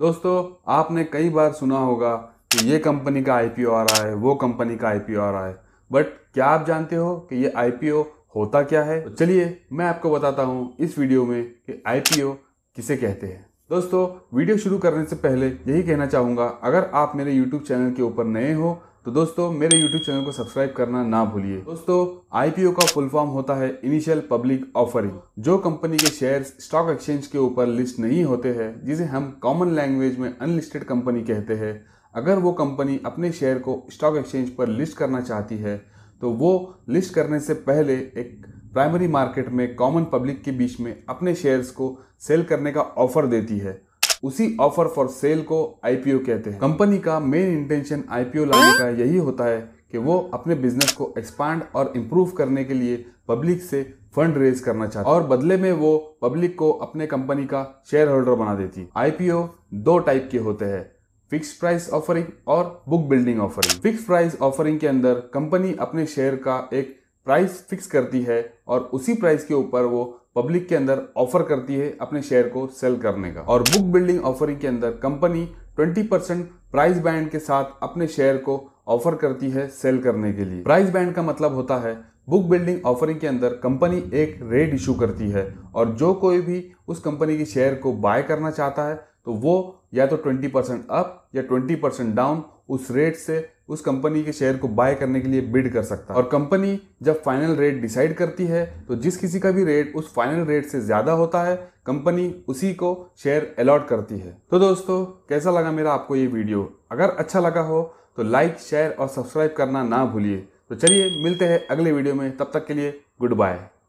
दोस्तों आपने कई बार सुना होगा कि ये कंपनी का आई आ रहा है वो कंपनी का आई आ रहा है बट क्या आप जानते हो कि ये आई होता क्या है तो चलिए मैं आपको बताता हूँ इस वीडियो में कि आई किसे कहते हैं दोस्तों वीडियो शुरू करने से पहले यही कहना चाहूँगा अगर आप मेरे यूट्यूब चैनल के ऊपर नए हो तो दोस्तों मेरे YouTube चैनल को सब्सक्राइब करना ना भूलिए दोस्तों आईपीओ का फुल फॉर्म होता है इनिशियल पब्लिक ऑफरिंग जो कंपनी के शेयर्स स्टॉक एक्सचेंज के ऊपर लिस्ट नहीं होते हैं जिसे हम कॉमन लैंग्वेज में अनलिस्टेड कंपनी कहते हैं अगर वो कंपनी अपने शेयर को स्टॉक एक्सचेंज पर लिस्ट करना चाहती है तो वो लिस्ट करने से पहले एक प्राइमरी मार्केट में कॉमन पब्लिक के बीच में अपने शेयर्स को सेल करने का ऑफर देती है उसी ऑफर फॉर सेल को आईपीओ कहते हैं कंपनी का मेन इंटेंशन आईपीओ लाने का यही होता है कि वो अपने बिजनेस को एक्सपांड और इम्प्रूव करने के लिए पब्लिक से फंड रेज करना चाहते और बदले में वो पब्लिक को अपने कंपनी का शेयर होल्डर बना देती आईपीओ दो टाइप के होते हैं फिक्स प्राइस ऑफरिंग और book building offering fix price offering के अंदर कंपनी अपने शेयर का एक प्राइस फिक्स करती है और उसी प्राइस के ऊपर वो पब्लिक के अंदर ऑफर करती है अपने शेयर को सेल करने का और बुक बिल्डिंग ऑफरिंग के अंदर कंपनी 20 परसेंट प्राइस बैंड के साथ अपने शेयर को ऑफर करती है सेल करने के लिए प्राइस बैंड का मतलब होता है बुक बिल्डिंग ऑफरिंग के अंदर कंपनी एक रेट इशू करती है और जो कोई भी उस कंपनी के शेयर को बाय करना चाहता है तो वो या तो 20 परसेंट अप या 20 परसेंट डाउन उस रेट से उस कंपनी के शेयर को बाय करने के लिए बिड कर सकता है और कंपनी जब फाइनल रेट डिसाइड करती है तो जिस किसी का भी रेट उस फाइनल रेट से ज़्यादा होता है कंपनी उसी को शेयर अलॉट करती है तो दोस्तों कैसा लगा मेरा आपको ये वीडियो अगर अच्छा लगा हो तो लाइक शेयर और सब्सक्राइब करना ना भूलिए तो चलिए मिलते हैं अगले वीडियो में तब तक के लिए गुड बाय